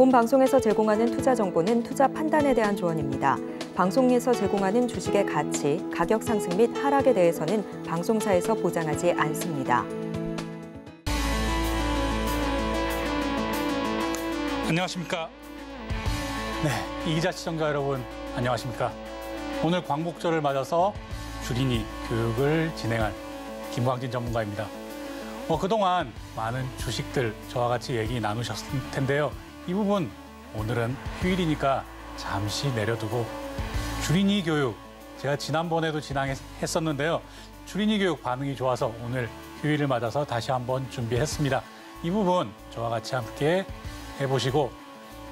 본 방송에서 제공하는 투자 정보는 투자 판단에 대한 조언입니다. 방송에서 제공하는 주식의 가치, 가격 상승 및 하락에 대해서는 방송사에서 보장하지 않습니다. 안녕하십니까? 네, 이기자 시청자 여러분 안녕하십니까? 오늘 광복절을 맞아서 주린이 교육을 진행할 김광진 전문가입니다. 뭐 그동안 많은 주식들 저와 같이 얘기 나누셨을 텐데요. 이 부분 오늘은 휴일이니까 잠시 내려두고 주린이 교육 제가 지난번에도 진행했었는데요. 주린이 교육 반응이 좋아서 오늘 휴일을 맞아서 다시 한번 준비했습니다. 이 부분 저와 같이 함께 해보시고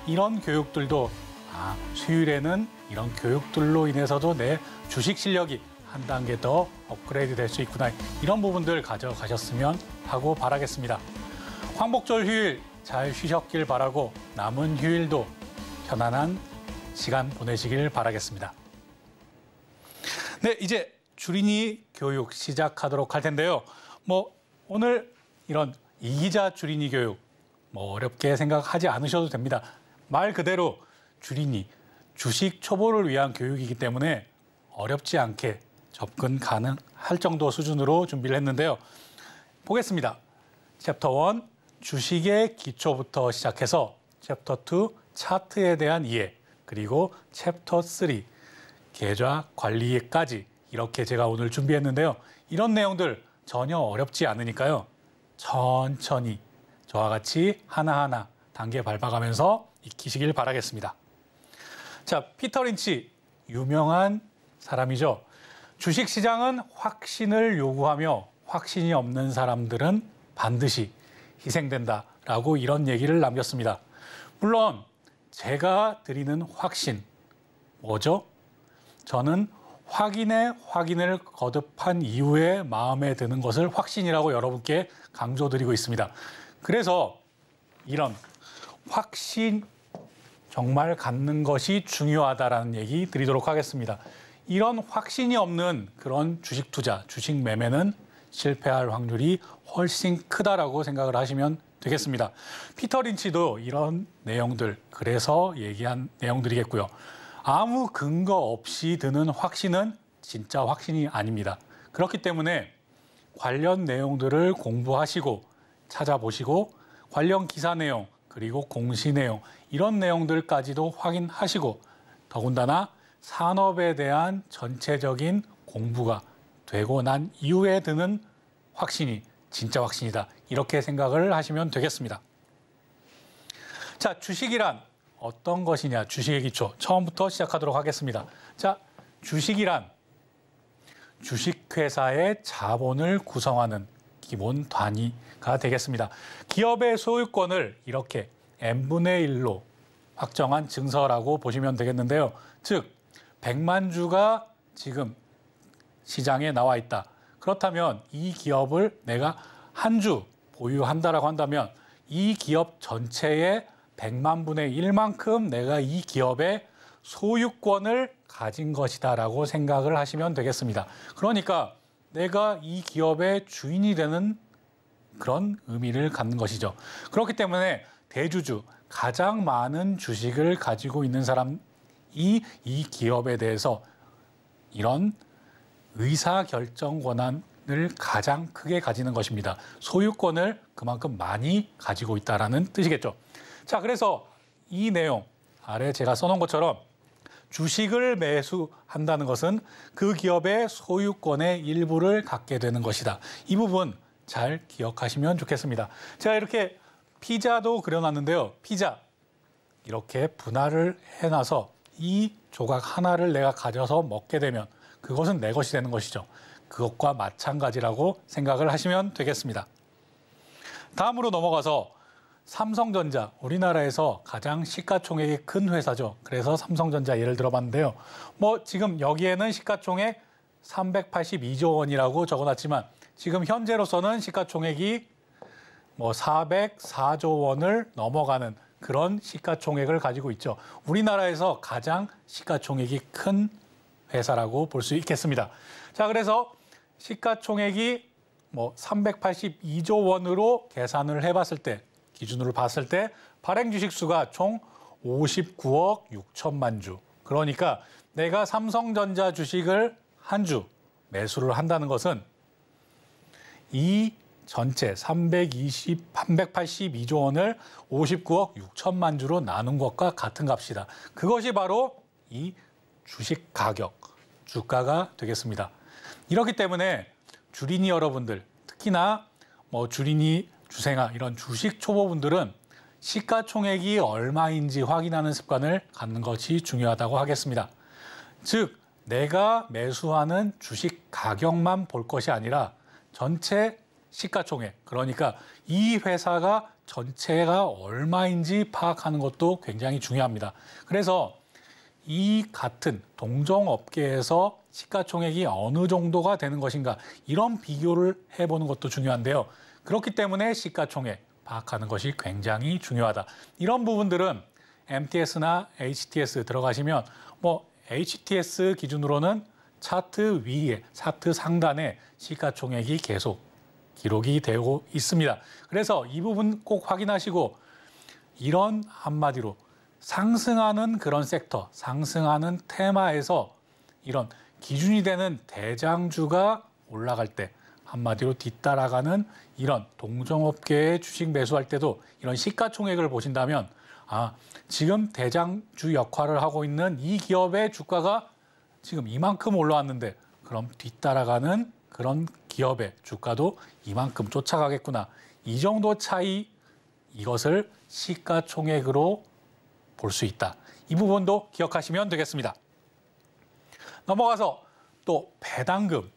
이런 교육들도 아, 수요일에는 이런 교육들로 인해서도 내 주식 실력이 한 단계 더 업그레이드 될 수 있구나 이런 부분들 가져가셨으면 하고 바라겠습니다. 황복절 휴일 잘 쉬셨길 바라고 남은 휴일도 편안한 시간 보내시길 바라겠습니다. 네, 이제 주린이 교육 시작하도록 할 텐데요. 뭐 오늘 이런 이기자 주린이 교육 뭐 어렵게 생각하지 않으셔도 됩니다. 말 그대로 주린이 주식 초보를 위한 교육이기 때문에 어렵지 않게 접근 가능할 정도 수준으로 준비를 했는데요. 보겠습니다. 챕터 1 주식의 기초부터 시작해서 챕터 2 차트에 대한 이해 그리고 챕터 3 계좌 관리에까지 이렇게 제가 오늘 준비했는데요. 이런 내용들 전혀 어렵지 않으니까요. 천천히 저와 같이 하나하나 단계 밟아가면서 익히시길 바라겠습니다. 자, 피터 린치 유명한 사람이죠. 주식시장은 확신을 요구하며 확신이 없는 사람들은 반드시 희생된다라고 이런 얘기를 남겼습니다. 물론 제가 드리는 확신 뭐죠? 저는 확인의 확인을 거듭한 이후에 마음에 드는 것을 확신이라고 여러분께 강조드리고 있습니다. 그래서 이런 확신 정말 갖는 것이 중요하다라는 얘기 드리도록 하겠습니다. 이런 확신이 없는 그런 주식 투자, 주식 매매는 실패할 확률이 훨씬 크다라고 생각을 하시면 되겠습니다. 피터 린치도 이런 내용들, 그래서 얘기한 내용들이겠고요. 아무 근거 없이 드는 확신은 진짜 확신이 아닙니다. 그렇기 때문에 관련 내용들을 공부하시고 찾아보시고 관련 기사 내용 그리고 공시 내용 이런 내용들까지도 확인하시고 더군다나 산업에 대한 전체적인 공부가 되고 난 이후에 드는 확신이 진짜 확신이다. 이렇게 생각을 하시면 되겠습니다. 자, 주식이란 어떤 것이냐? 주식의 기초. 처음부터 시작하도록 하겠습니다. 자, 주식이란 주식회사의 자본을 구성하는 기본 단위가 되겠습니다. 기업의 소유권을 이렇게 n분의 1로 확정한 증서라고 보시면 되겠는데요. 즉, 100만 주가 지금 시장에 나와 있다. 그렇다면 이 기업을 내가 한 주 보유한다라고 한다면 이 기업 전체의 100만 분의 1만큼 내가 이 기업의 소유권을 가진 것이다라고 생각을 하시면 되겠습니다. 그러니까 내가 이 기업의 주인이 되는 그런 의미를 갖는 것이죠. 그렇기 때문에 대주주, 가장 많은 주식을 가지고 있는 사람이 이 기업에 대해서 이런 의사 결정 권한을 가장 크게 가지는 것입니다. 소유권을 그만큼 많이 가지고 있다라는 뜻이겠죠. 자, 그래서 이 내용 아래 제가 써놓은 것처럼 주식을 매수한다는 것은 그 기업의 소유권의 일부를 갖게 되는 것이다. 이 부분 잘 기억하시면 좋겠습니다. 제가 이렇게 피자도 그려놨는데요. 피자 이렇게 분할을 해놔서 이 조각 하나를 내가 가져서 먹게 되면 그것은 내 것이 되는 것이죠. 그것과 마찬가지라고 생각을 하시면 되겠습니다. 다음으로 넘어가서 삼성전자, 우리나라에서 가장 시가총액이 큰 회사죠. 그래서 삼성전자 예를 들어봤는데요. 뭐 지금 여기에는 시가총액 382조 원이라고 적어놨지만 지금 현재로서는 시가총액이 뭐 404조 원을 넘어가는 그런 시가총액을 가지고 있죠. 우리나라에서 가장 시가총액이 큰 회사라고 볼 수 있겠습니다. 자, 그래서 시가총액이 뭐 382조 원으로 계산을 해봤을 때, 기준으로 봤을 때 발행 주식 수가 총 59억 6천만 주. 그러니까 내가 삼성전자 주식을 한 주 매수를 한다는 것은 이 전체 320, 382조 원을 59억 6천만 주로 나눈 것과 같은 값이다. 그것이 바로 이 주식 가격, 주가가 되겠습니다. 이렇기 때문에 주린이 여러분들, 특히나 뭐 주린이, 주생아 이런 주식 초보분들은 시가총액이 얼마인지 확인하는 습관을 갖는 것이 중요하다고 하겠습니다. 즉, 내가 매수하는 주식 가격만 볼 것이 아니라 전체 시가총액, 그러니까 이 회사가 전체가 얼마인지 파악하는 것도 굉장히 중요합니다. 그래서 이 같은 동종 업계에서 시가총액이 어느 정도가 되는 것인가 이런 비교를 해보는 것도 중요한데요. 그렇기 때문에 시가총액 파악하는 것이 굉장히 중요하다. 이런 부분들은 MTS나 HTS 들어가시면 뭐 HTS 기준으로는 차트 위에, 차트 상단에 시가총액이 계속 기록이 되고 있습니다. 그래서 이 부분 꼭 확인하시고 이런 한마디로 상승하는 그런 섹터, 상승하는 테마에서 이런 기준이 되는 대장주가 올라갈 때 한마디로 뒤따라가는 이런 동종업계의 주식 매수할 때도 이런 시가총액을 보신다면 아, 지금 대장주 역할을 하고 있는 이 기업의 주가가 지금 이만큼 올라왔는데 그럼 뒤따라가는 그런 기업의 주가도 이만큼 쫓아가겠구나. 이 정도 차이 이것을 시가총액으로 볼수 있다. 이 부분도 기억하시면 되겠습니다. 넘어가서 또 배당금.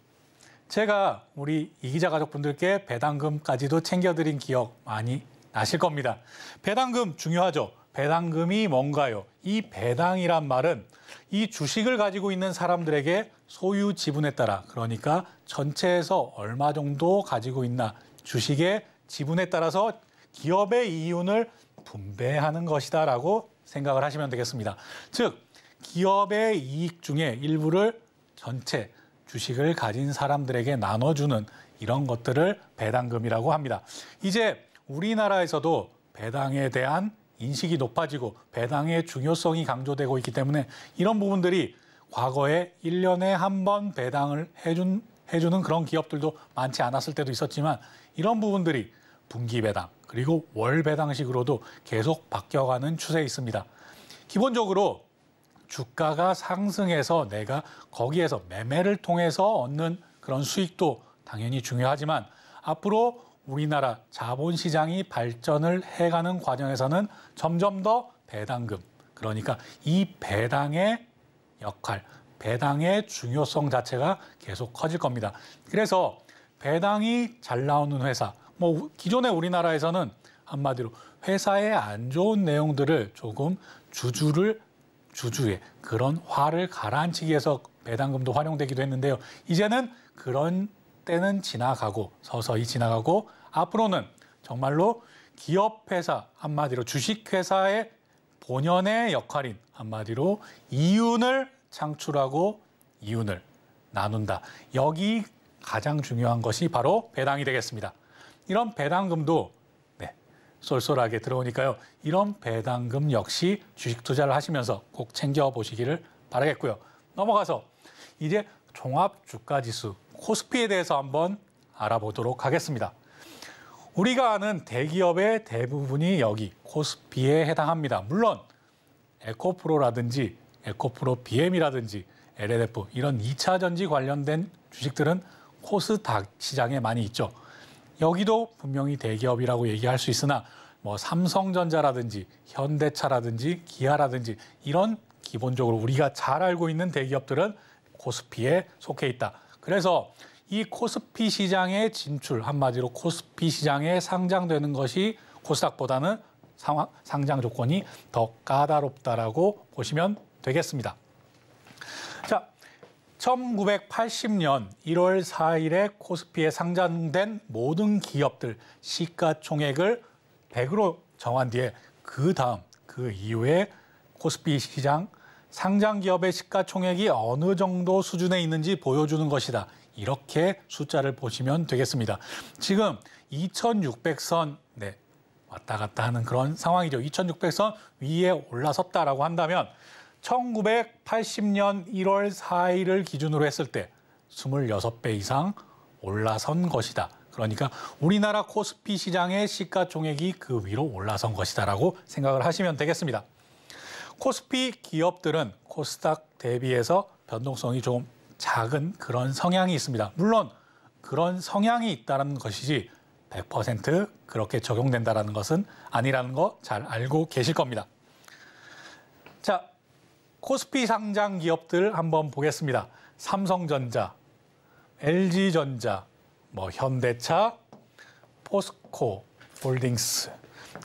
제가 우리 이기자 가족분들께 배당금까지도 챙겨드린 기억 많이 나실 겁니다. 배당금 중요하죠. 배당금이 뭔가요? 이 배당이란 말은 이 주식을 가지고 있는 사람들에게 소유 지분에 따라 그러니까 전체에서 얼마 정도 가지고 있나 주식의 지분에 따라서 기업의 이윤을 분배하는 것이다라고 생각을 하시면 되겠습니다. 즉, 기업의 이익 중에 일부를 전체 주식을 가진 사람들에게 나눠주는 이런 것들을 배당금이라고 합니다. 이제 우리나라에서도 배당에 대한 인식이 높아지고 배당의 중요성이 강조되고 있기 때문에 이런 부분들이 과거에 1년에 한 번 배당을 해준, 해주는 그런 기업들도 많지 않았을 때도 있었지만 이런 부분들이 분기 배당 그리고 월 배당식으로도 계속 바뀌어가는 추세에 있습니다. 기본적으로 주가가 상승해서 내가 거기에서 매매를 통해서 얻는 그런 수익도 당연히 중요하지만 앞으로 우리나라 자본시장이 발전을 해가는 과정에서는 점점 더 배당금, 그러니까 이 배당의 역할, 배당의 중요성 자체가 계속 커질 겁니다. 그래서 배당이 잘 나오는 회사, 뭐 기존에 우리나라에서는 한마디로 회사의 안 좋은 내용들을 조금 주주를 주주의 그런 화를 가라앉히기 위해서 배당금도 활용되기도 했는데요. 이제는 그런 때는 지나가고 서서히 지나가고 앞으로는 정말로 기업 회사 한마디로 주식 회사의 본연의 역할인 한마디로 이윤을 창출하고 이윤을 나눈다. 여기 가장 중요한 것이 바로 배당이 되겠습니다. 이런 배당금도 네, 쏠쏠하게 들어오니까요. 이런 배당금 역시 주식 투자를 하시면서 꼭 챙겨보시기를 바라겠고요. 넘어가서 이제 종합주가지수 코스피에 대해서 한번 알아보도록 하겠습니다. 우리가 아는 대기업의 대부분이 여기 코스피에 해당합니다. 물론 에코프로라든지 에코프로 BM이라든지 LNF 이런 2차 전지 관련된 주식들은 코스닥 시장에 많이 있죠. 여기도 분명히 대기업이라고 얘기할 수 있으나 뭐 삼성전자라든지 현대차라든지 기아라든지 이런 기본적으로 우리가 잘 알고 있는 대기업들은 코스피에 속해 있다. 그래서 이 코스피 시장에 진출, 한마디로 코스피 시장에 상장되는 것이 코스닥보다는 상장 조건이 더 까다롭다라고 보시면 되겠습니다. 1980년 1월 4일에 코스피에 상장된 모든 기업들 시가총액을 100으로 정한 뒤에 그 다음 그 이후에 코스피 시장 상장 기업의 시가총액이 어느 정도 수준에 있는지 보여주는 것이다. 이렇게 숫자를 보시면 되겠습니다. 지금 2,600선 네, 왔다 갔다 하는 그런 상황이죠. 2,600선 위에 올라섰다라고 한다면 1980년 1월 4일을 기준으로 했을 때 26배 이상 올라선 것이다. 그러니까 우리나라 코스피 시장의 시가총액이 그 위로 올라선 것이다라고 생각을 하시면 되겠습니다. 코스피 기업들은 코스닥 대비해서 변동성이 좀 작은 그런 성향이 있습니다. 물론 그런 성향이 있다는 것이지 100% 그렇게 적용된다는 것은 아니라는 거 잘 알고 계실 겁니다. 코스피 상장 기업들 한번 보겠습니다. 삼성전자, LG전자, 뭐 현대차, 포스코 홀딩스,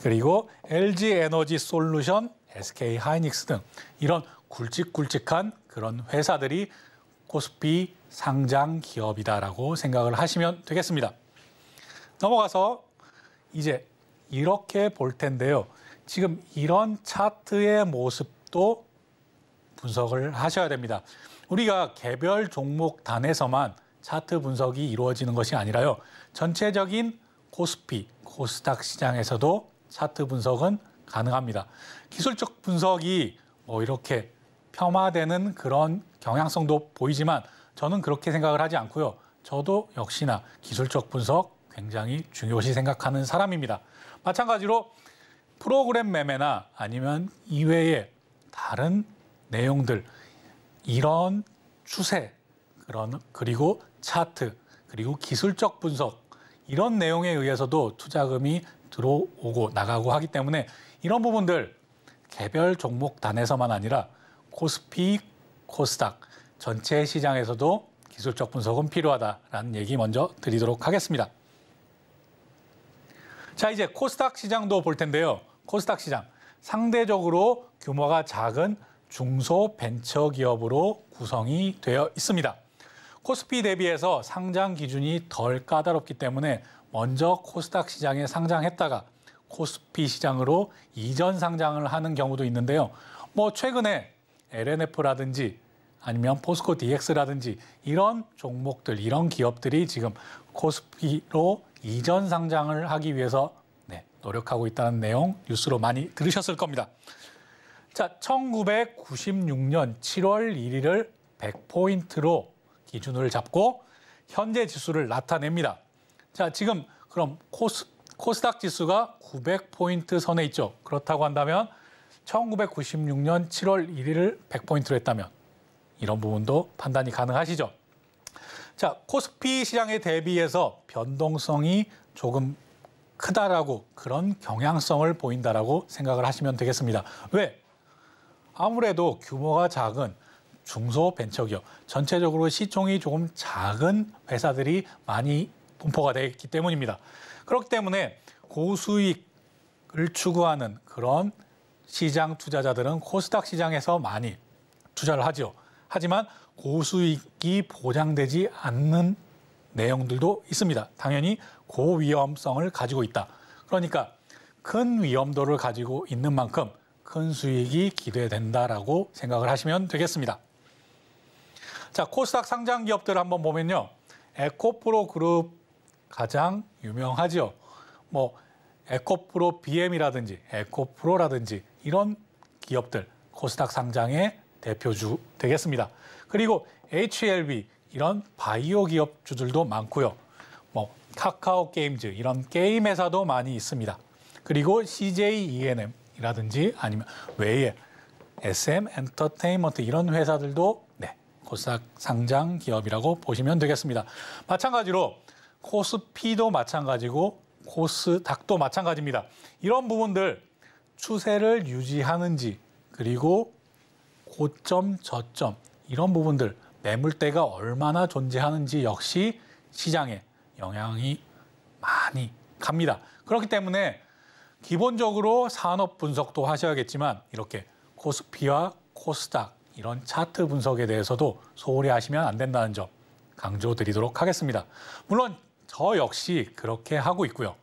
그리고 LG 에너지 솔루션, SK 하이닉스 등 이런 굵직굵직한 그런 회사들이 코스피 상장 기업이다라고 생각을 하시면 되겠습니다. 넘어가서 이제 이렇게 볼 텐데요. 지금 이런 차트의 모습도 분석을 하셔야 됩니다. 우리가 개별 종목 단에서만 차트 분석이 이루어지는 것이 아니라요. 전체적인 코스피, 코스닥 시장에서도 차트 분석은 가능합니다. 기술적 분석이 뭐 이렇게 폄하되는 그런 경향성도 보이지만 저는 그렇게 생각을 하지 않고요. 저도 역시나 기술적 분석 굉장히 중요시 생각하는 사람입니다. 마찬가지로 프로그램 매매나 아니면 이외에 다른 내용들 이런 추세 그런 그리고 차트 그리고 기술적 분석 이런 내용에 의해서도 투자금이 들어오고 나가고 하기 때문에 이런 부분들 개별 종목 단에서만 아니라 코스피, 코스닥 전체 시장에서도 기술적 분석은 필요하다라는 얘기 먼저 드리도록 하겠습니다. 자, 이제 코스닥 시장도 볼 텐데요. 코스닥 시장 상대적으로 규모가 작은 중소 벤처 기업으로 구성이 되어 있습니다. 코스피 대비해서 상장 기준이 덜 까다롭기 때문에 먼저 코스닥 시장에 상장했다가 코스피 시장으로 이전 상장을 하는 경우도 있는데요. 뭐 최근에 LNF라든지 아니면 포스코 DX라든지 이런 종목들, 이런 기업들이 지금 코스피로 이전 상장을 하기 위해서 네, 노력하고 있다는 내용 뉴스로 많이 들으셨을 겁니다. 자, 1996년 7월 1일을 100포인트로 기준을 잡고 현재 지수를 나타냅니다. 자, 지금 그럼 코스, 코스닥 지수가 900포인트 선에 있죠. 그렇다고 한다면 1996년 7월 1일을 100포인트로 했다면 이런 부분도 판단이 가능하시죠. 자, 코스피 시장에 대비해서 변동성이 조금 크다라고 그런 경향성을 보인다라고 생각을 하시면 되겠습니다. 왜? 아무래도 규모가 작은 중소벤처기업, 전체적으로 시총이 조금 작은 회사들이 많이 분포가 되기 때문입니다. 그렇기 때문에 고수익을 추구하는 그런 시장 투자자들은 코스닥 시장에서 많이 투자를 하죠. 하지만 고수익이 보장되지 않는 내용들도 있습니다. 당연히 고위험성을 가지고 있다. 그러니까 큰 위험도를 가지고 있는 만큼 큰 수익이 기대된다라고 생각을 하시면 되겠습니다. 자, 코스닥 상장 기업들 한번 보면요. 에코프로 그룹 가장 유명하죠. 뭐 에코프로 BM이라든지 에코프로라든지 이런 기업들 코스닥 상장의 대표주 되겠습니다. 그리고 HLB 이런 바이오 기업주들도 많고요. 뭐 카카오 게임즈 이런 게임 회사도 많이 있습니다. 그리고 CJ E&M 이라든지 아니면 외에 SM 엔터테인먼트 이런 회사들도 네, 코스닥 상장 기업이라고 보시면 되겠습니다. 마찬가지로 코스피도 마찬가지고 코스닥도 마찬가지입니다. 이런 부분들 추세를 유지하는지 그리고 고점, 저점 이런 부분들 매물대가 얼마나 존재하는지 역시 시장에 영향이 많이 갑니다. 그렇기 때문에 기본적으로 산업 분석도 하셔야겠지만 이렇게 코스피와 코스닥 이런 차트 분석에 대해서도 소홀히 하시면 안 된다는 점 강조드리도록 하겠습니다. 물론 저 역시 그렇게 하고 있고요.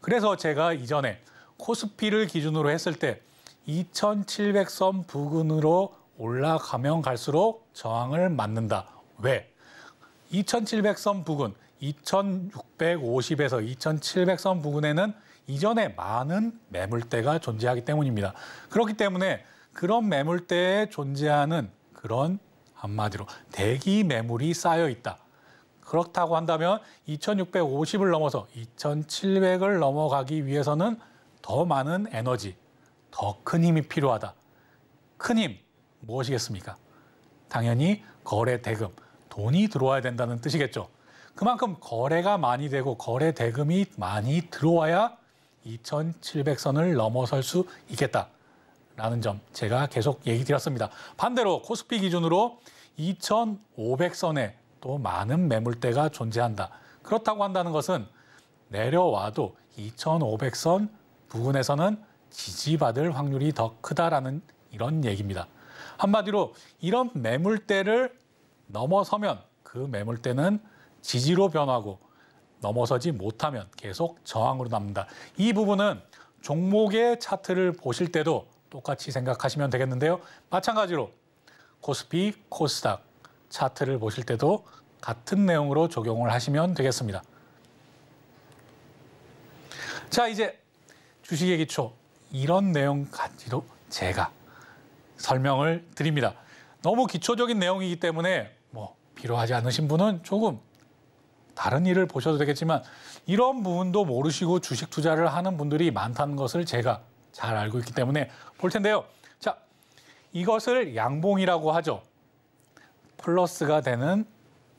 그래서 제가 이전에 코스피를 기준으로 했을 때 2700선 부근으로 올라가면 갈수록 저항을 맞는다. 왜? 2700선 부근, 2650에서 2700선 부근에는 이전에 많은 매물대가 존재하기 때문입니다. 그렇기 때문에 그런 매물대에 존재하는 그런 한마디로 대기 매물이 쌓여 있다. 그렇다고 한다면 2650을 넘어서 2700을 넘어가기 위해서는 더 많은 에너지, 더 큰 힘이 필요하다. 큰 힘, 무엇이겠습니까? 당연히 거래 대금, 돈이 들어와야 된다는 뜻이겠죠. 그만큼 거래가 많이 되고 거래 대금이 많이 들어와야 2,700선을 넘어설 수 있겠다라는 점 제가 계속 얘기 드렸습니다. 반대로 코스피 기준으로 2,500선에 또 많은 매물대가 존재한다. 그렇다고 한다는 것은 내려와도 2,500선 부근에서는 지지받을 확률이 더 크다라는 이런 얘기입니다. 한마디로 이런 매물대를 넘어서면 그 매물대는 지지로 변하고 넘어서지 못하면 계속 저항으로 남는다. 이 부분은 종목의 차트를 보실 때도 똑같이 생각하시면 되겠는데요. 마찬가지로 코스피, 코스닥 차트를 보실 때도 같은 내용으로 적용을 하시면 되겠습니다. 자, 이제 주식의 기초 이런 내용까지도 제가 설명을 드립니다. 너무 기초적인 내용이기 때문에 뭐 필요하지 않으신 분은 조금 다른 일을 보셔도 되겠지만 이런 부분도 모르시고 주식 투자를 하는 분들이 많다는 것을 제가 잘 알고 있기 때문에 볼 텐데요. 자, 이것을 양봉이라고 하죠. 플러스가 되는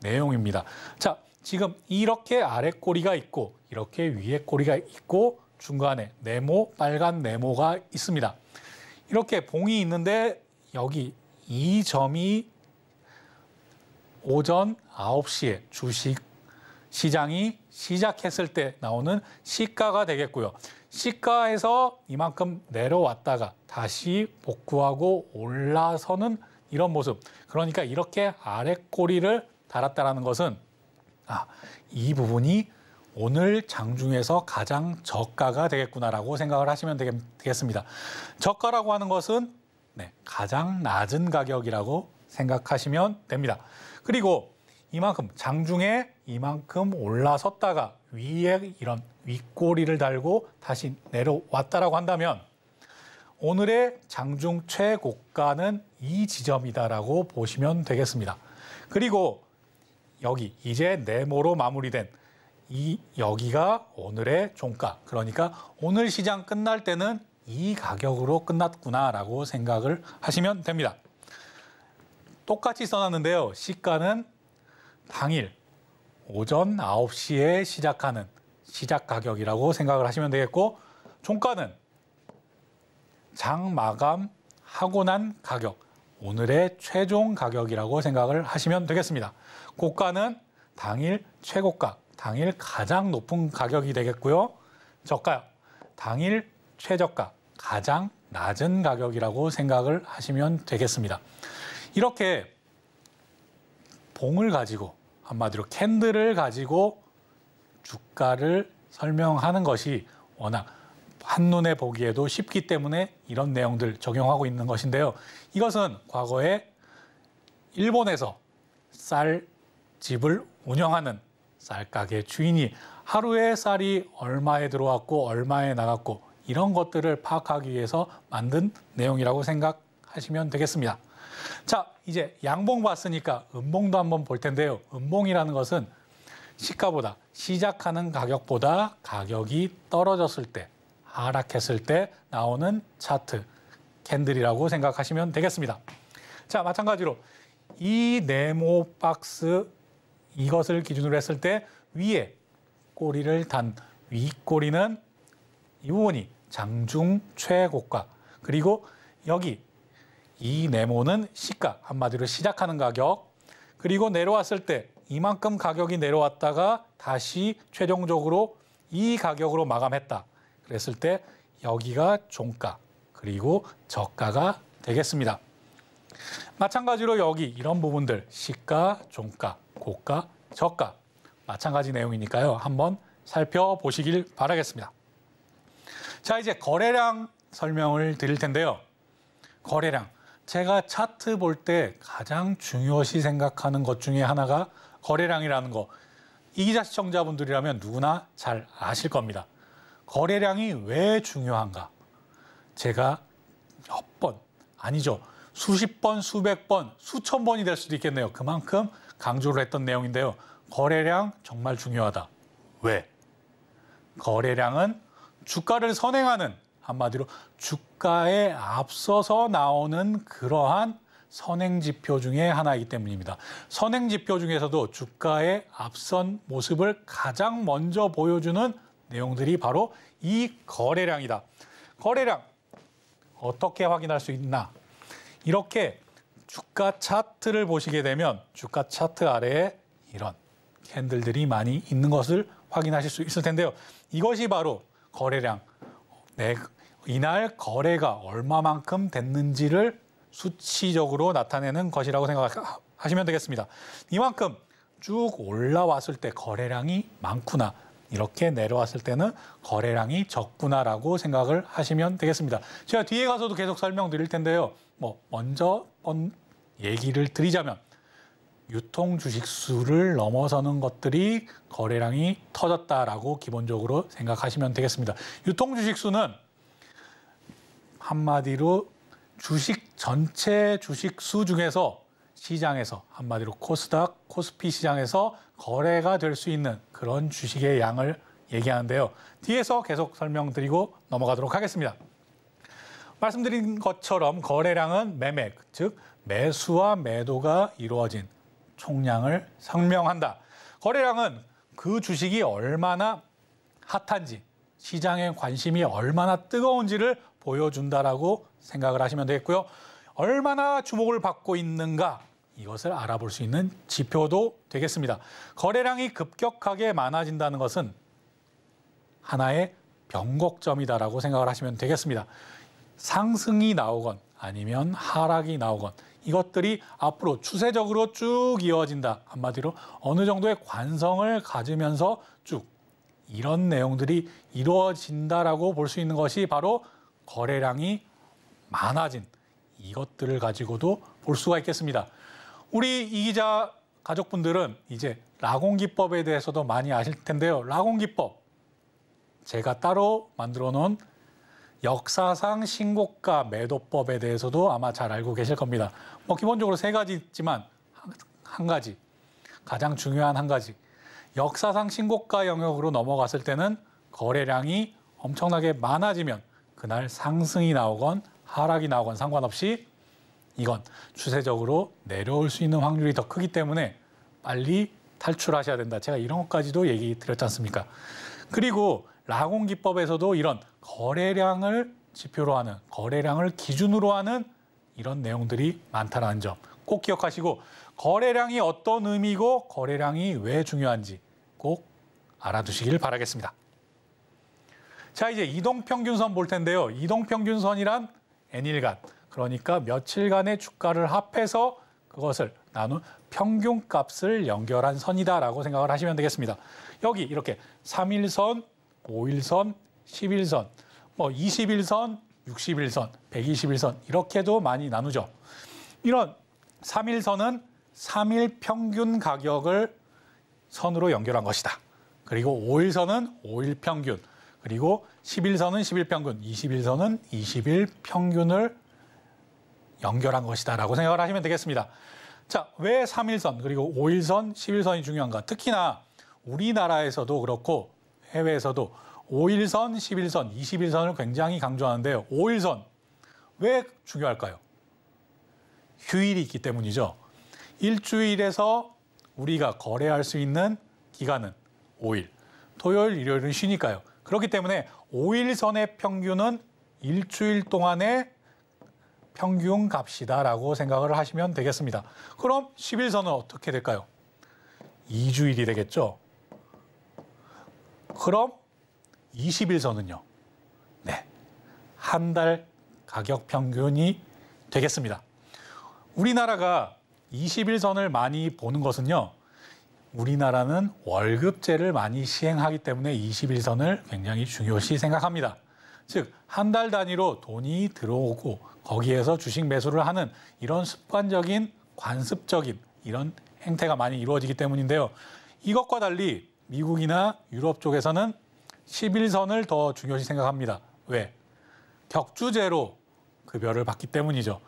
내용입니다. 자, 지금 이렇게 아래 꼬리가 있고 이렇게 위에 꼬리가 있고 중간에 네모, 빨간 네모가 있습니다. 이렇게 봉이 있는데 여기 이 점이 오전 9시에 주식 시장이 시작했을 때 나오는 시가가 되겠고요. 시가에서 이만큼 내려왔다가 다시 복구하고 올라서는 이런 모습. 그러니까 이렇게 아래 꼬리를 달았다라는 것은 아, 이 부분이 오늘 장중에서 가장 저가가 되겠구나라고 생각을 하시면 되겠습니다. 저가라고 하는 것은 네, 가장 낮은 가격이라고 생각하시면 됩니다. 그리고 이만큼 장중에 이만큼 올라섰다가 위에 이런 윗꼬리를 달고 다시 내려왔다라고 한다면 오늘의 장중 최고가는 이 지점이다라고 보시면 되겠습니다. 그리고 여기 이제 네모로 마무리된 이 여기가 오늘의 종가. 그러니까 오늘 시장 끝날 때는 이 가격으로 끝났구나라고 생각을 하시면 됩니다. 똑같이 써놨는데요. 시가는 당일 오전 9시에 시작하는 시작 가격이라고 생각을 하시면 되겠고 종가는 장 마감하고 난 가격, 오늘의 최종 가격이라고 생각을 하시면 되겠습니다. 고가는 당일 최고가, 당일 가장 높은 가격이 되겠고요. 저가요. 당일 최저가, 가장 낮은 가격이라고 생각을 하시면 되겠습니다. 이렇게 봉을 가지고 한마디로 캔들을 가지고 주가를 설명하는 것이 워낙 한눈에 보기에도 쉽기 때문에 이런 내용들 적용하고 있는 것인데요. 이것은 과거에 일본에서 쌀집을 운영하는 쌀가게 주인이 하루에 쌀이 얼마에 들어왔고 얼마에 나갔고 이런 것들을 파악하기 위해서 만든 내용이라고 생각하시면 되겠습니다. 자, 이제 양봉 봤으니까 음봉도 한번 볼 텐데요. 음봉이라는 것은 시가보다 시작하는 가격보다 가격이 떨어졌을 때 하락했을 때 나오는 차트 캔들이라고 생각하시면 되겠습니다. 자, 마찬가지로 이 네모 박스 이것을 기준으로 했을 때 위에 꼬리를 단 윗꼬리는 이 부분이 장중 최고가 그리고 여기 이 네모는 시가, 한마디로 시작하는 가격. 그리고 내려왔을 때 이만큼 가격이 내려왔다가 다시 최종적으로 이 가격으로 마감했다. 그랬을 때 여기가 종가, 그리고 저가가 되겠습니다. 마찬가지로 여기 이런 부분들 시가, 종가, 고가, 저가 마찬가지 내용이니까요. 한번 살펴보시길 바라겠습니다. 자, 이제 거래량 설명을 드릴 텐데요. 거래량. 제가 차트 볼 때 가장 중요시 생각하는 것 중에 하나가 거래량이라는 거. 이 기자 시청자분들이라면 누구나 잘 아실 겁니다. 거래량이 왜 중요한가? 제가 몇 번, 아니죠. 수십 번, 수백 번, 수천 번이 될 수도 있겠네요. 그만큼 강조를 했던 내용인데요. 거래량 정말 중요하다. 왜? 거래량은 주가를 선행하는 한마디로 주가에 앞서서 나오는 그러한 선행 지표 중의 하나이기 때문입니다. 선행 지표 중에서도 주가의 앞선 모습을 가장 먼저 보여주는 내용들이 바로 이 거래량이다. 거래량 어떻게 확인할 수 있나? 이렇게 주가 차트를 보시게 되면 주가 차트 아래에 이런 캔들들이 많이 있는 것을 확인하실 수 있을 텐데요. 이것이 바로 거래량, 내 네, 이날 거래가 얼마만큼 됐는지를 수치적으로 나타내는 것이라고 생각하시면 되겠습니다. 이만큼 쭉 올라왔을 때 거래량이 많구나. 이렇게 내려왔을 때는 거래량이 적구나라고 생각을 하시면 되겠습니다. 제가 뒤에 가서도 계속 설명드릴 텐데요. 뭐 먼저 얘기를 드리자면 유통 주식 수를 넘어서는 것들이 거래량이 터졌다라고 기본적으로 생각하시면 되겠습니다. 유통 주식 수는 한마디로 주식 전체 주식 수 중에서 시장에서 한마디로 코스닥, 코스피 시장에서 거래가 될 수 있는 그런 주식의 양을 얘기하는데요. 뒤에서 계속 설명드리고 넘어가도록 하겠습니다. 말씀드린 것처럼 거래량은 매매, 즉 매수와 매도가 이루어진 총량을 설명한다. 거래량은 그 주식이 얼마나 핫한지, 시장의 관심이 얼마나 뜨거운지를 보여준다라고 생각을 하시면 되겠고요. 얼마나 주목을 받고 있는가 이것을 알아볼 수 있는 지표도 되겠습니다. 거래량이 급격하게 많아진다는 것은 하나의 변곡점이다라고 생각을 하시면 되겠습니다. 상승이 나오건 아니면 하락이 나오건 이것들이 앞으로 추세적으로 쭉 이어진다. 한마디로 어느 정도의 관성을 가지면서 쭉 이런 내용들이 이루어진다라고 볼 수 있는 것이 바로 거래량이 많아진 이것들을 가지고도 볼 수가 있겠습니다. 우리 이 기자 가족분들은 이제 라공기법에 대해서도 많이 아실 텐데요. 라공기법 제가 따로 만들어 놓은 역사상 신고가 매도법에 대해서도 아마 잘 알고 계실 겁니다. 뭐 기본적으로 세 가지 있지만 한 가지 가장 중요한 한 가지 역사상 신고가 영역으로 넘어갔을 때는 거래량이 엄청나게 많아지면 그날 상승이 나오건 하락이 나오건 상관없이 이건 추세적으로 내려올 수 있는 확률이 더 크기 때문에 빨리 탈출하셔야 된다. 제가 이런 것까지도 얘기 드렸지 않습니까? 그리고 라공 기법에서도 이런 거래량을 지표로 하는 거래량을 기준으로 하는 이런 내용들이 많다는 점 꼭 기억하시고 거래량이 어떤 의미고 거래량이 왜 중요한지 꼭 알아두시길 바라겠습니다. 자, 이제 이동평균선 볼 텐데요. 이동평균선이란 N일간, 그러니까 며칠간의 주가를 합해서 그것을 나눈 평균값을 연결한 선이다라고 생각을 하시면 되겠습니다. 여기 이렇게 3일선, 5일선, 10일선, 뭐 20일선, 60일선, 120일선 이렇게도 많이 나누죠. 이런 3일선은 3일 평균 가격을 선으로 연결한 것이다. 그리고 5일선은 5일 평균, 그리고 11선은 11평균, 21선은 21평균을 연결한 것이다라고 생각을 하시면 되겠습니다. 자, 왜 3일선 그리고 5일선, 11선이 중요한가? 특히나 우리나라에서도 그렇고 해외에서도 5일선, 11선, 21선을 굉장히 강조하는데요. 5일선 왜 중요할까요? 휴일이 있기 때문이죠. 일주일에서 우리가 거래할 수 있는 기간은 5일. 토요일, 일요일은 쉬니까요. 그렇기 때문에 5일선의 평균은 일주일 동안의 평균 값이다라고 생각을 하시면 되겠습니다. 그럼 10일선은 어떻게 될까요? 2주일이 되겠죠? 그럼 20일선은요? 네, 한 달 가격 평균이 되겠습니다. 우리나라가 20일선을 많이 보는 것은요. 우리나라는 월급제를 많이 시행하기 때문에 21선을 굉장히 중요시 생각합니다. 즉, 한 달 단위로 돈이 들어오고 거기에서 주식 매수를 하는 이런 습관적인 관습적인 이런 행태가 많이 이루어지기 때문인데요. 이것과 달리 미국이나 유럽 쪽에서는 11선을 더 중요시 생각합니다. 왜? 격주제로 급여를 받기 때문이죠.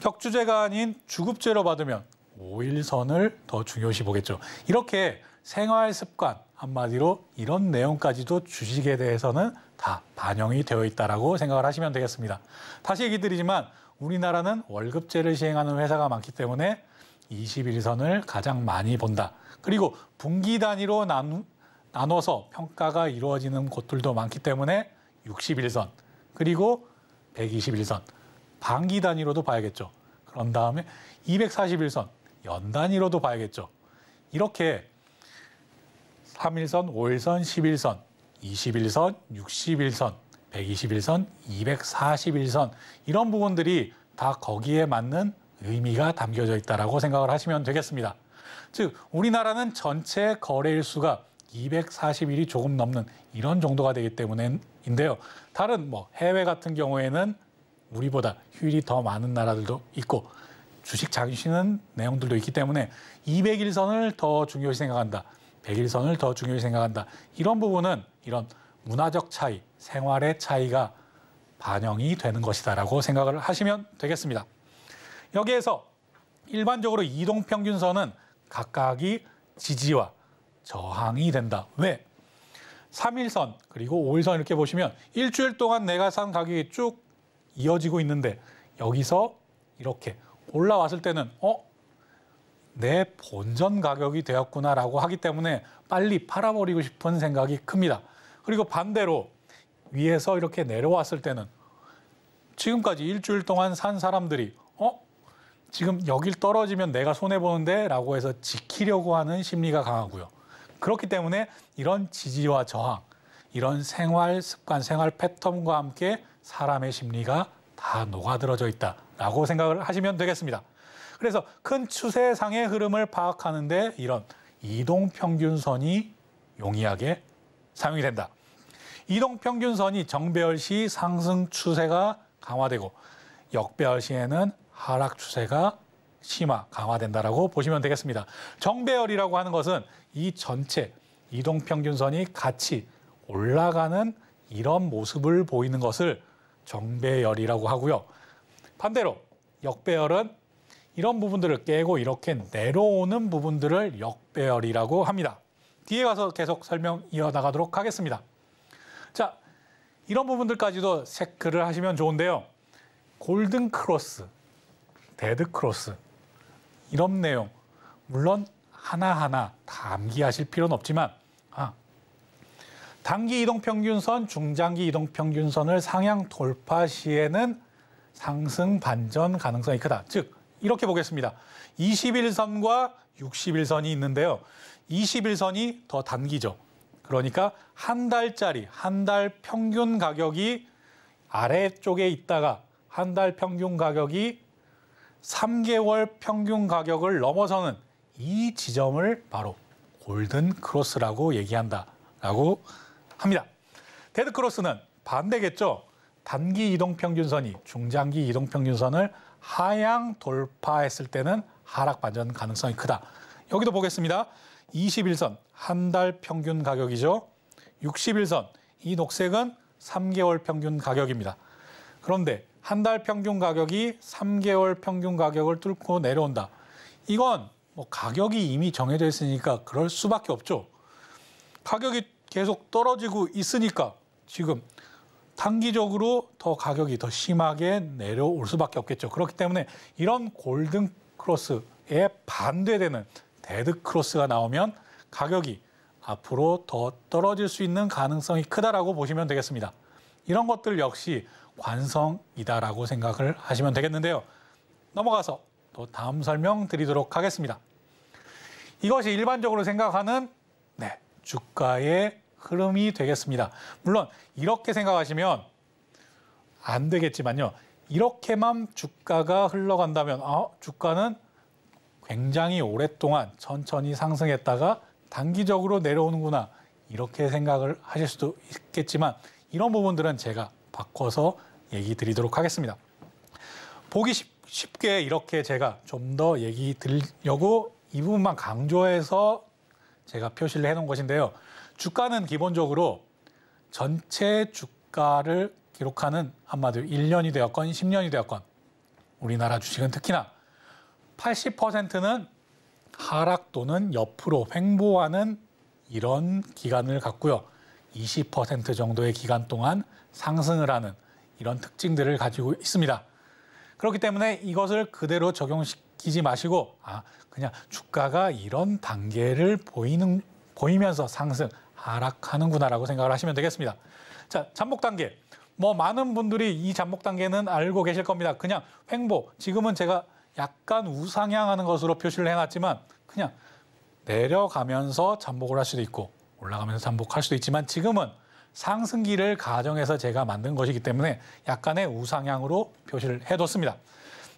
격주제가 아닌 주급제로 받으면 5일선을더 중요시 보겠죠. 이렇게 생활 습관 한마디로 이런 내용까지도 주식에 대해서는 다 반영이 되어 있다라고 생각을 하시면 되겠습니다. 다시 얘기 드리지만 우리나라는 월급제를 시행하는 회사가 많기 때문에 21선을 가장 많이 본다. 그리고 분기 단위로 나누, 나눠서 평가가 이루어지는 곳들도 많기 때문에 61선 그리고 121선 반기 단위로도 봐야겠죠. 그런 다음에 241선 연단위로도 봐야겠죠. 이렇게 3일선, 5일선, 11선, 21선, 61선, 121선, 241선 이런 부분들이 다 거기에 맞는 의미가 담겨져 있다고 생각을 하시면 되겠습니다. 즉 우리나라는 전체 거래일수가 240일이 조금 넘는 이런 정도가 되기 때문인데요. 다른 뭐 해외 같은 경우에는 우리보다 휴일이 더 많은 나라들도 있고 주식 장시는 내용들도 있기 때문에 200일선을 더 중요시 생각한다. 100일선을 더 중요시 생각한다. 이런 부분은 이런 문화적 차이, 생활의 차이가 반영이 되는 것이다라고 생각을 하시면 되겠습니다. 여기에서 일반적으로 이동평균선은 각각이 지지와 저항이 된다. 왜? 3일선 그리고 5일선 이렇게 보시면 일주일 동안 내가 산 가격이 쭉 이어지고 있는데 여기서 이렇게 올라왔을 때는 어? 내 본전 가격이 되었구나라고 하기 때문에 빨리 팔아버리고 싶은 생각이 큽니다. 그리고 반대로 위에서 이렇게 내려왔을 때는 지금까지 일주일 동안 산 사람들이 어? 지금 여길 떨어지면 내가 손해보는데 라고 해서 지키려고 하는 심리가 강하고요. 그렇기 때문에 이런 지지와 저항, 이런 생활 습관, 생활 패턴과 함께 사람의 심리가 다 녹아들어져 있다라고 생각을 하시면 되겠습니다. 그래서 큰 추세상의 흐름을 파악하는데 이런 이동평균선이 용이하게 사용이 된다. 이동평균선이 정배열 시 상승 추세가 강화되고 역배열 시에는 하락 추세가 심화, 강화된다라고 보시면 되겠습니다. 정배열이라고 하는 것은 이 전체 이동평균선이 같이 올라가는 이런 모습을 보이는 것을 정배열이라고 하고요. 반대로 역배열은 이런 부분들을 깨고 이렇게 내려오는 부분들을 역배열이라고 합니다. 뒤에 가서 계속 설명 이어나가도록 하겠습니다. 자, 이런 부분들까지도 체크를 하시면 좋은데요. 골든 크로스, 데드 크로스 이런 내용 물론 하나하나 다 암기하실 필요는 없지만 단기 이동평균선, 중장기 이동평균선을 상향 돌파 시에는 상승 반전 가능성이 크다. 즉, 이렇게 보겠습니다. 21선과 60일선이 있는데요. 21선이 더 단기죠. 그러니까 한 달짜리, 한 달 평균 가격이 아래쪽에 있다가 한 달 평균 가격이 3개월 평균 가격을 넘어서는 이 지점을 바로 골든 크로스라고 얘기한다라고 합니다. 데드 크로스는 반대겠죠. 단기 이동 평균선이 중장기 이동 평균선을 하향 돌파했을 때는 하락 반전 가능성이 크다. 여기도 보겠습니다. 21선 한 달 평균 가격이죠. 61선 이 녹색은 3개월 평균 가격입니다. 그런데 한 달 평균 가격이 3개월 평균 가격을 뚫고 내려온다. 이건 뭐 가격이 이미 정해져 있으니까 그럴 수밖에 없죠. 가격이 계속 떨어지고 있으니까 지금 단기적으로 더 가격이 더 심하게 내려올 수밖에 없겠죠. 그렇기 때문에 이런 골든 크로스에 반대되는 데드 크로스가 나오면 가격이 앞으로 더 떨어질 수 있는 가능성이 크다라고 보시면 되겠습니다. 이런 것들 역시 관성이다라고 생각을 하시면 되겠는데요. 넘어가서 또 다음 설명 드리도록 하겠습니다. 이것이 일반적으로 생각하는 네, 주가의 흐름이 되겠습니다. 물론 이렇게 생각하시면 안 되겠지만요. 이렇게만 주가가 흘러간다면 어, 주가는 굉장히 오랫동안 천천히 상승했다가 단기적으로 내려오는구나 이렇게 생각을 하실 수도 있겠지만 이런 부분들은 제가 바꿔서 얘기 드리도록 하겠습니다. 보기 쉽게 이렇게 제가 좀 더 얘기 드리려고 이 부분만 강조해서 제가 표시를 해놓은 것인데요. 주가는 기본적으로 전체 주가를 기록하는 한마디로 1년이 되었건 10년이 되었건 우리나라 주식은 특히나 80%는 하락 또는 옆으로 횡보하는 이런 기간을 갖고요. 20% 정도의 기간 동안 상승을 하는 이런 특징들을 가지고 있습니다. 그렇기 때문에 이것을 그대로 적용시키지 마시고 아, 그냥 주가가 이런 단계를 보이는 보이면서 상승 하락하는구나라고 생각을 하시면 되겠습니다. 자, 잠복 단계. 뭐 많은 분들이 이 잠복 단계는 알고 계실 겁니다. 그냥 횡보. 지금은 제가 약간 우상향하는 것으로 표시를 해놨지만 그냥 내려가면서 잠복을 할 수도 있고 올라가면서 잠복할 수도 있지만 지금은 상승기를 가정해서 제가 만든 것이기 때문에 약간의 우상향으로 표시를 해뒀습니다.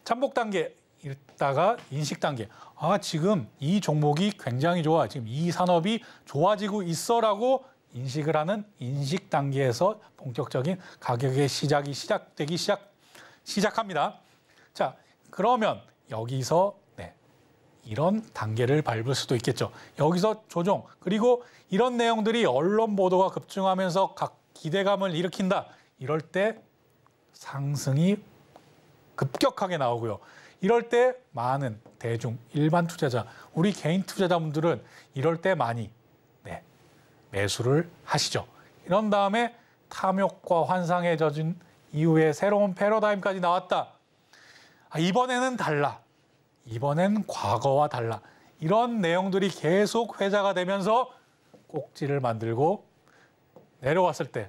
잠복 단계 있다가 인식 단계. 아, 지금 이 종목이 굉장히 좋아. 지금 이 산업이 좋아지고 있어라고 인식을 하는 인식 단계에서 본격적인 가격의 시작이 시작되기 시작 시작합니다. 자, 그러면 여기서 네, 이런 단계를 밟을 수도 있겠죠. 여기서 조정 그리고 이런 내용들이 언론 보도가 급증하면서 각 기대감을 일으킨다. 이럴 때 상승이 급격하게 나오고요. 이럴 때 많은 대중, 일반 투자자, 우리 개인 투자자분들은 이럴 때 많이 네, 매수를 하시죠. 이런 다음에 탐욕과 환상에 젖은 이후에 새로운 패러다임까지 나왔다. 아, 이번에는 달라. 이번엔 과거와 달라. 이런 내용들이 계속 회자가 되면서 꼭지를 만들고 내려왔을 때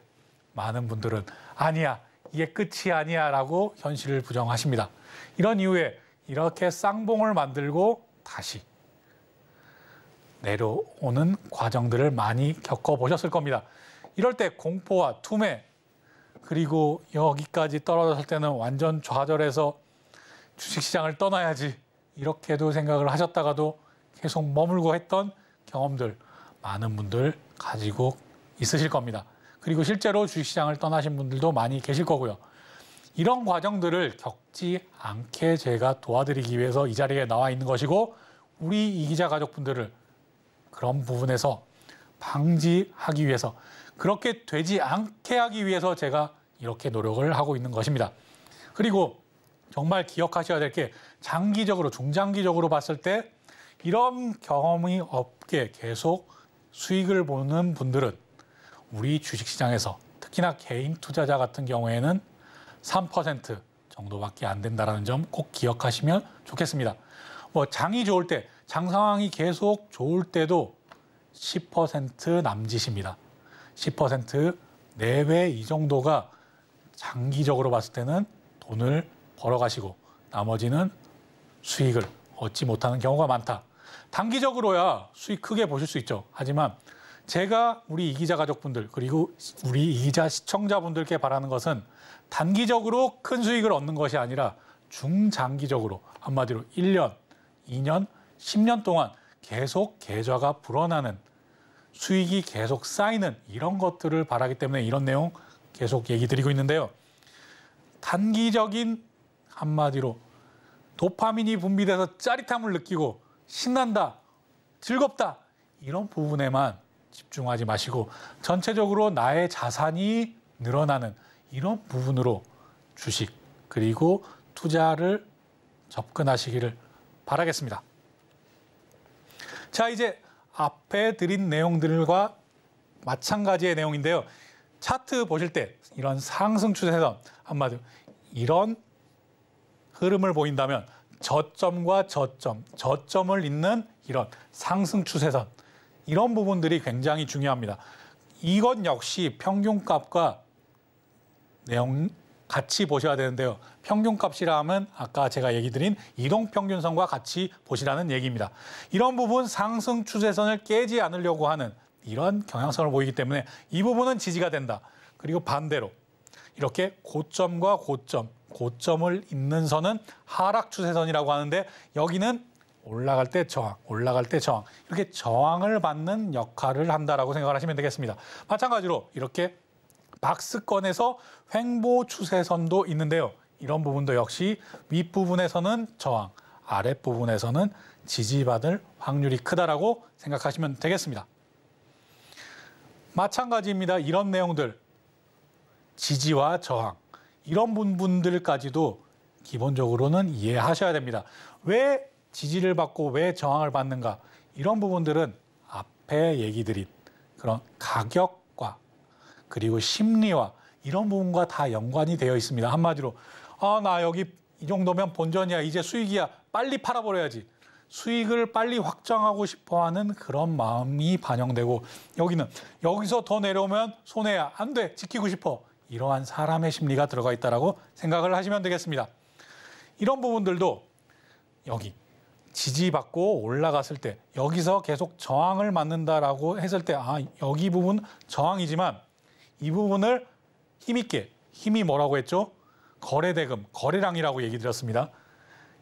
많은 분들은 아니야, 이게 끝이 아니야 라고 현실을 부정하십니다. 이런 이유에 이렇게 쌍봉을 만들고 다시 내려오는 과정들을 많이 겪어보셨을 겁니다. 이럴 때 공포와 투매 그리고 여기까지 떨어졌을 때는 완전 좌절해서 주식시장을 떠나야지 이렇게도 생각을 하셨다가도 계속 머물고 했던 경험들 많은 분들 가지고 있으실 겁니다. 그리고 실제로 주식시장을 떠나신 분들도 많이 계실 거고요. 이런 과정들을 겪지 않게 제가 도와드리기 위해서 이 자리에 나와 있는 것이고 우리 이기자 가족분들을 그런 부분에서 방지하기 위해서 그렇게 되지 않게 하기 위해서 제가 이렇게 노력을 하고 있는 것입니다. 그리고 정말 기억하셔야 될 게 장기적으로 중장기적으로 봤을 때 이런 경험이 없게 계속 수익을 보는 분들은 우리 주식시장에서 특히나 개인 투자자 같은 경우에는 3% 정도밖에 안 된다라는 점 꼭 기억하시면 좋겠습니다. 뭐 장이 좋을 때, 장 상황이 계속 좋을 때도 10% 남짓입니다. 10% 내외 이 정도가 장기적으로 봤을 때는 돈을 벌어가시고 나머지는 수익을 얻지 못하는 경우가 많다. 단기적으로야 수익 크게 보실 수 있죠. 하지만 제가 우리 이기자 가족분들 그리고 우리 이기자 시청자분들께 바라는 것은 단기적으로 큰 수익을 얻는 것이 아니라 중장기적으로 한마디로 1년, 2년, 10년 동안 계속 계좌가 불어나는 수익이 계속 쌓이는 이런 것들을 바라기 때문에 이런 내용 계속 얘기 드리고 있는데요. 단기적인 한마디로 도파민이 분비돼서 짜릿함을 느끼고 신난다, 즐겁다 이런 부분에만 집중하지 마시고 전체적으로 나의 자산이 늘어나는 이런 부분으로 주식 그리고 투자를 접근하시기를 바라겠습니다. 자, 이제 앞에 드린 내용들과 마찬가지의 내용인데요. 차트 보실 때 이런 상승 추세선 한마디로 이런 흐름을 보인다면 저점과 저점, 저점을 잇는 이런 상승 추세선 이런 부분들이 굉장히 중요합니다. 이것 역시 평균값과 내용 같이 보셔야 되는데요. 평균값이라면 아까 제가 얘기 드린 이동평균선과 같이 보시라는 얘기입니다. 이런 부분 상승 추세선을 깨지 않으려고 하는 이런 경향성을 보이기 때문에 이 부분은 지지가 된다. 그리고 반대로 이렇게 고점과 고점, 고점을 잇는 선은 하락 추세선이라고 하는데 여기는 올라갈 때 저항, 올라갈 때 저항 이렇게 저항을 받는 역할을 한다라고 생각을 하시면 되겠습니다. 마찬가지로 이렇게 박스권에서 횡보 추세선도 있는데요. 이런 부분도 역시 윗부분에서는 저항, 아랫부분에서는 지지받을 확률이 크다라고 생각하시면 되겠습니다. 마찬가지입니다. 이런 내용들, 지지와 저항, 이런 부분들까지도 기본적으로는 이해하셔야 됩니다. 왜 지지를 받고 왜 저항을 받는가? 이런 부분들은 앞에 얘기 드린 그런 가격 그리고 심리와 이런 부분과 다 연관이 되어 있습니다. 한마디로 아나 여기 이 정도면 본전이야 이제 수익이야 빨리 팔아버려야지 수익을 빨리 확장하고 싶어하는 그런 마음이 반영되고 여기는 여기서 더 내려오면 손해야 안 돼 지키고 싶어 이러한 사람의 심리가 들어가 있다라고 생각을 하시면 되겠습니다. 이런 부분들도 여기 지지받고 올라갔을 때 여기서 계속 저항을 맞는다라고 했을 때아 여기 부분 저항이지만 이 부분을 힘있게, 힘이 뭐라고 했죠? 거래대금, 거래량이라고 얘기 드렸습니다.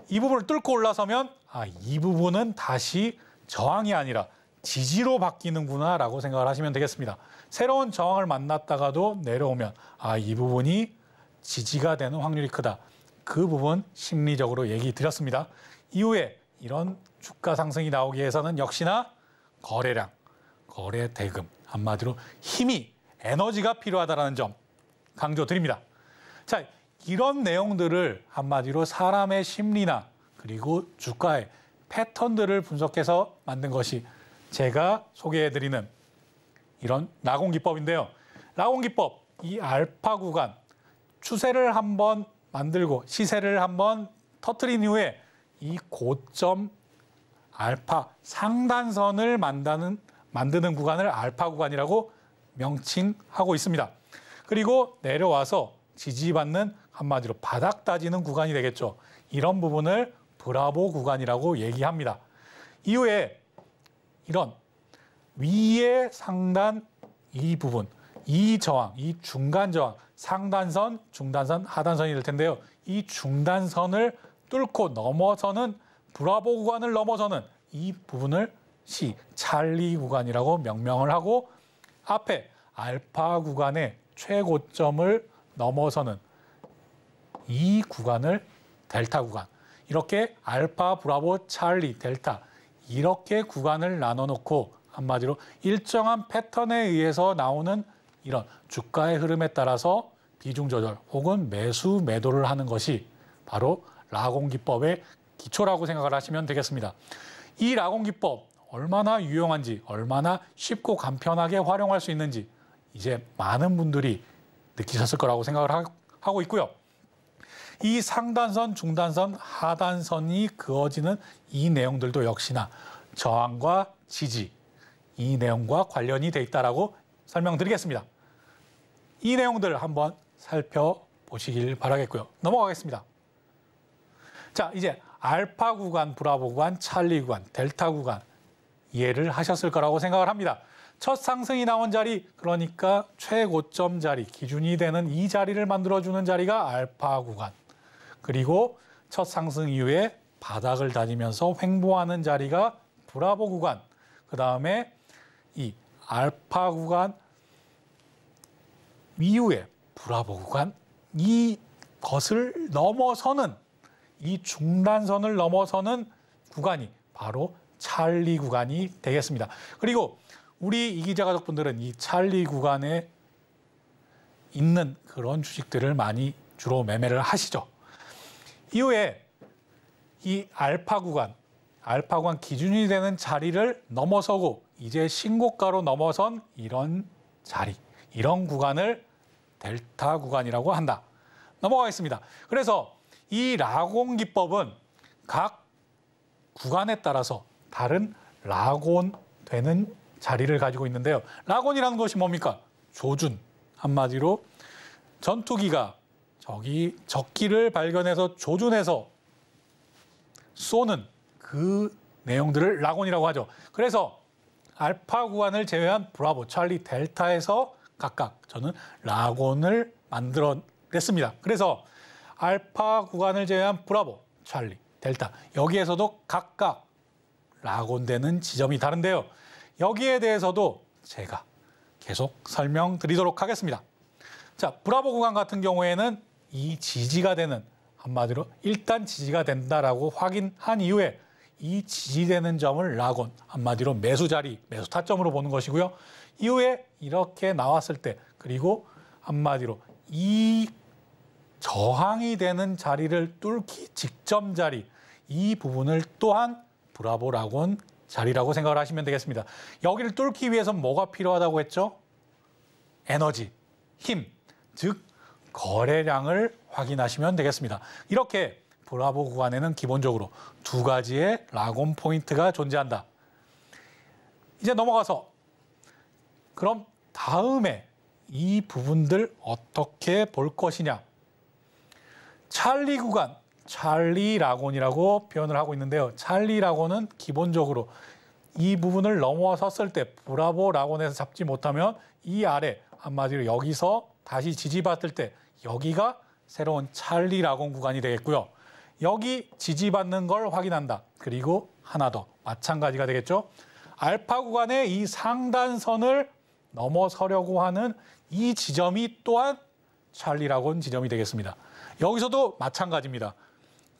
이 부분을 뚫고 올라서면 아, 이 부분은 다시 저항이 아니라 지지로 바뀌는구나라고 생각을 하시면 되겠습니다. 새로운 저항을 만났다가도 내려오면 아, 이 부분이 지지가 되는 확률이 크다. 그 부분 심리적으로 얘기 드렸습니다. 이후에 이런 주가 상승이 나오기 위해서는 역시나 거래량, 거래 대금, 한마디로 힘이 에너지가 필요하다는 점 강조드립니다. 자, 이런 내용들을 한마디로 사람의 심리나 그리고 주가의 패턴들을 분석해서 만든 것이 제가 소개해드리는 이런 라공 기법인데요. 라공 기법, 이 알파 구간, 추세를 한번 만들고 시세를 한번 터트린 이후에 이 고점 알파 상단선을 만드는, 만드는 구간을 알파 구간이라고 명칭하고 있습니다. 그리고 내려와서 지지받는 한마디로 바닥 따지는 구간이 되겠죠. 이런 부분을 브라보 구간이라고 얘기합니다. 이후에 이런 위의 상단 이 부분, 이 저항, 이 중간 저항, 상단선, 중단선, 하단선이 될 텐데요. 이 중단선을 뚫고 넘어서는 브라보 구간을 넘어서는 이 부분을 시 찰리 구간이라고 명명을 하고 앞에 알파 구간의 최고점을 넘어서는 이 구간을 델타 구간 이렇게 알파, 브라보, 찰리, 델타 이렇게 구간을 나눠놓고 한마디로 일정한 패턴에 의해서 나오는 이런 주가의 흐름에 따라서 비중 조절 혹은 매수 매도를 하는 것이 바로 라공 기법의 기초라고 생각을 하시면 되겠습니다. 이 라공 기법 얼마나 유용한지, 얼마나 쉽고 간편하게 활용할 수 있는지 이제 많은 분들이 느끼셨을 거라고 생각을 하고 있고요. 이 상단선, 중단선, 하단선이 그어지는 이 내용들도 역시나 저항과 지지, 이 내용과 관련이 돼 있다라고 설명드리겠습니다. 이 내용들 한번 살펴보시길 바라겠고요. 넘어가겠습니다. 자, 이제 알파 구간, 브라보 구간, 찰리 구간, 델타 구간, 이해를 하셨을 거라고 생각을 합니다. 첫 상승이 나온 자리, 그러니까 최고점 자리, 기준이 되는 이 자리를 만들어주는 자리가 알파 구간. 그리고 첫 상승 이후에 바닥을 다니면서 횡보하는 자리가 브라보 구간. 그 다음에 이 알파 구간 이후에 브라보 구간. 이 것을 넘어서는, 이 중단선을 넘어서는 구간이 바로 찰리 구간이 되겠습니다. 그리고 우리 이기자 가족분들은 이 찰리 구간에 있는 그런 주식들을 많이 주로 매매를 하시죠. 이후에 이 알파 구간, 알파 구간 기준이 되는 자리를 넘어서고 이제 신고가로 넘어선 이런 자리, 이런 구간을 델타 구간이라고 한다. 넘어가겠습니다. 그래서 이 라공 기법은 각 구간에 따라서 다른 라곤 되는 자리를 가지고 있는데요. 라곤이라는 것이 뭡니까? 조준. 한마디로 전투기가 저기 적기를 발견해서 조준해서 쏘는 그 내용들을 라곤이라고 하죠. 그래서 알파 구간을 제외한 브라보, 찰리, 델타에서 각각 저는 라곤을 만들어냈습니다. 그래서 알파 구간을 제외한 브라보, 찰리, 델타 여기에서도 각각 라곤되는 지점이 다른데요. 여기에 대해서도 제가 계속 설명드리도록 하겠습니다. 자, 브라보 구간 같은 경우에는 이 지지가 되는 한마디로 일단 지지가 된다라고 확인한 이후에 이 지지되는 점을 라곤 한마디로 매수 자리, 매수 타점으로 보는 것이고요. 이후에 이렇게 나왔을 때 그리고 한마디로 이 저항이 되는 자리를 뚫기 직접 자리 이 부분을 또한 브라보 라곤 자리라고 생각을 하시면 되겠습니다. 여기를 뚫기 위해서 뭐가 필요하다고 했죠? 에너지, 힘, 즉 거래량을 확인하시면 되겠습니다. 이렇게 브라보 구간에는 기본적으로 두 가지의 라곤 포인트가 존재한다. 이제 넘어가서 그럼 다음에 이 부분들 어떻게 볼 것이냐. 찰리 구간, 찰리 라곤이라고 표현을 하고 있는데요. 찰리 라곤은 기본적으로 이 부분을 넘어섰을 때 브라보 라곤에서 잡지 못하면 이 아래 한마디로 여기서 다시 지지받을 때 여기가 새로운 찰리 라곤 구간이 되겠고요. 여기 지지받는 걸 확인한다. 그리고 하나 더 마찬가지가 되겠죠. 알파 구간의 이 상단선을 넘어서려고 하는 이 지점이 또한 찰리 라곤 지점이 되겠습니다. 여기서도 마찬가지입니다.